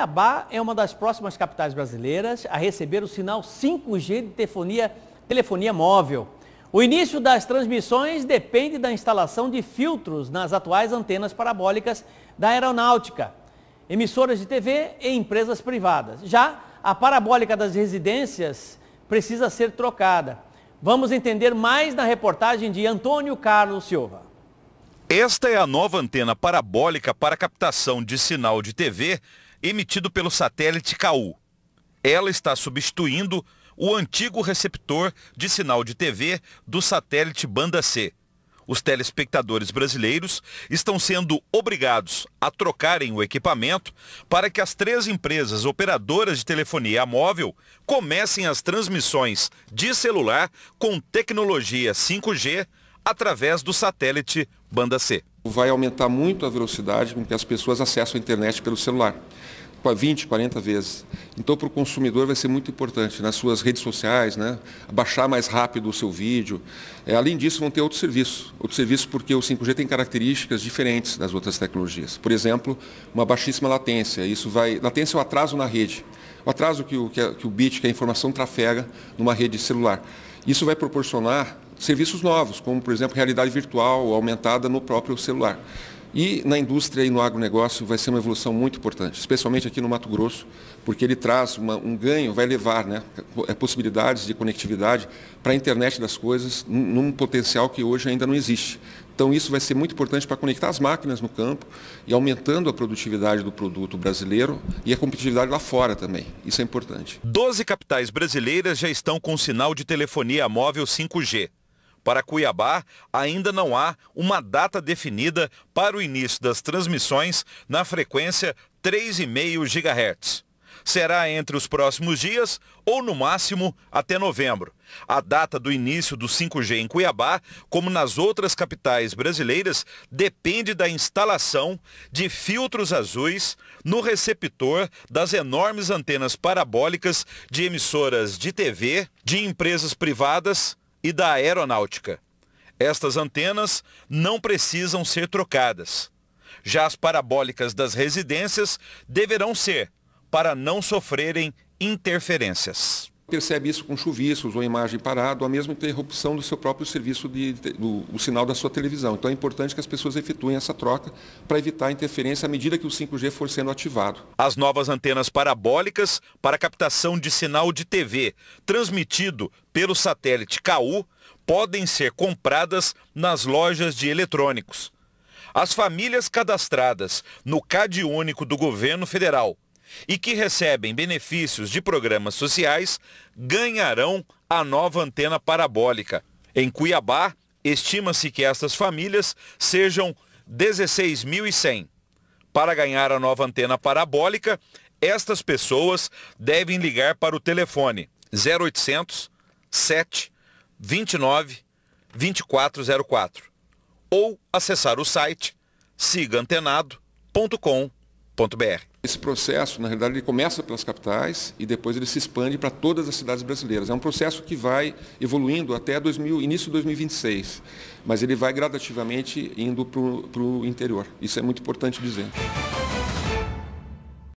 Cuiabá é uma das próximas capitais brasileiras a receber o sinal 5G de telefonia, telefonia, móvel. O início das transmissões depende da instalação de filtros nas atuais antenas parabólicas da aeronáutica, emissoras de TV e empresas privadas. Já a parabólica das residências precisa ser trocada. Vamos entender mais na reportagem de Antônio Carlos Silva. Esta é a nova antena parabólica para captação de sinal de TV emitido pelo satélite KU. Ela está substituindo o antigo receptor de sinal de TV do satélite Banda C. Os telespectadores brasileiros estão sendo obrigados a trocarem o equipamento para que as três empresas operadoras de telefonia móvel comecem as transmissões de celular com tecnologia 5G através do satélite Banda C vai aumentar muito a velocidade com que as pessoas acessam a internet pelo celular. 20, 40 vezes. Então, para o consumidor vai ser muito importante nas suas redes sociais, né? baixar mais rápido o seu vídeo. É, além disso, vão ter outros serviços. Outros serviços porque o 5G tem características diferentes das outras tecnologias. Por exemplo, uma baixíssima latência. Isso vai... Latência é o atraso na rede. O atraso que o, que, a, que o bit, que a informação trafega numa rede celular. Isso vai proporcionar serviços novos, como, por exemplo, realidade virtual aumentada no próprio celular. E na indústria e no agronegócio vai ser uma evolução muito importante, especialmente aqui no Mato Grosso, porque ele traz uma, um ganho, vai levar né, é, possibilidades de conectividade para a internet das coisas num potencial que hoje ainda não existe. Então isso vai ser muito importante para conectar as máquinas no campo e aumentando a produtividade do produto brasileiro e a competitividade lá fora também. Isso é importante. Doze capitais brasileiras já estão com sinal de telefonia móvel 5G. Para Cuiabá, ainda não há uma data definida para o início das transmissões na frequência 3,5 GHz. Será entre os próximos dias ou, no máximo, até novembro. A data do início do 5G em Cuiabá, como nas outras capitais brasileiras, depende da instalação de filtros azuis no receptor das enormes antenas parabólicas de emissoras de TV, de empresas privadas e da aeronáutica. Estas antenas não precisam ser trocadas. Já as parabólicas das residências deverão ser, para não sofrerem interferências percebe isso com chuviços ou imagem parada, ou a mesma interrupção do seu próprio serviço, de, do, sinal da sua televisão. Então é importante que as pessoas efetuem essa troca para evitar a interferência à medida que o 5G for sendo ativado. As novas antenas parabólicas para captação de sinal de TV transmitido pelo satélite KU podem ser compradas nas lojas de eletrônicos. As famílias cadastradas no CAD único do governo federal e que recebem benefícios de programas sociais ganharão a nova antena parabólica. Em Cuiabá, estima-se que estas famílias sejam 16.100. Para ganhar a nova antena parabólica, estas pessoas devem ligar para o telefone 0800 7 29 2404 ou acessar o site sigaantenado.com.br. Esse processo, na realidade, ele começa pelas capitais e depois ele se expande para todas as cidades brasileiras. É um processo que vai evoluindo até 2000, início de 2026, mas ele vai gradativamente indo para o interior. Isso é muito importante dizer.